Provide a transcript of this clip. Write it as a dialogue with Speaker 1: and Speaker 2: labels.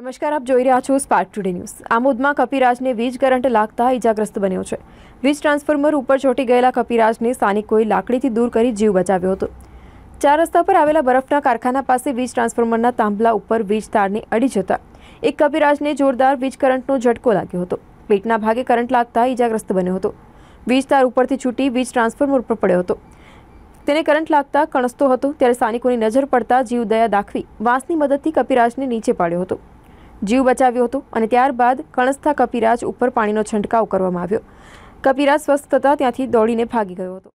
Speaker 1: નમસ્કાર આપ જોઈ રહ્યા છો સ્પાર્ક ટુડે ન્યૂઝ આમોદમાં કપિરાજને વીજ કરંટ લાગતા ઇજાગ્રસ્ત બન્યો છે વીજ ટ્રાન્સફોર્મર ઉપર ચોટી ગયેલા કપિરાજને સ્થાનિકોએ લાકડીથી દૂર કરી જીવ બચાવ્યો હતો ચાર રસ્તા પર આવેલા બરફના કારખાના પાસે વીજ ટ્રાન્સફોર્મરના તાંબલા ઉપર વીજ તારને અડી જતા એક કપિરાજને જોરદાર વીજ કરંટનો ઝટકો લાગ્યો હતો પેટના ભાગે કરંટ લાગતા ઇજાગ્રસ્ત બન્યો હતો વીજ તાર ઉપરથી છૂટી વીજ ટ્રાન્સફોર્મર ઉપર પડ્યો હતો તેને કરંટ લાગતા કણસતો હતો ત્યારે સ્થાનિકોની નજર પડતા જીવદયા દાખવી વાંસની મદદથી કપિરાજને નીચે પાડ્યો હતો જીવ બચાવ્યો હતો અને ત્યારબાદ કણસ્થા કપિરાજ ઉપર પાણીનો છંટકાવ કરવામાં આવ્યો કપિરાજ સ્વસ્થ થતાં ત્યાંથી દોડીને ભાગી ગયો હતો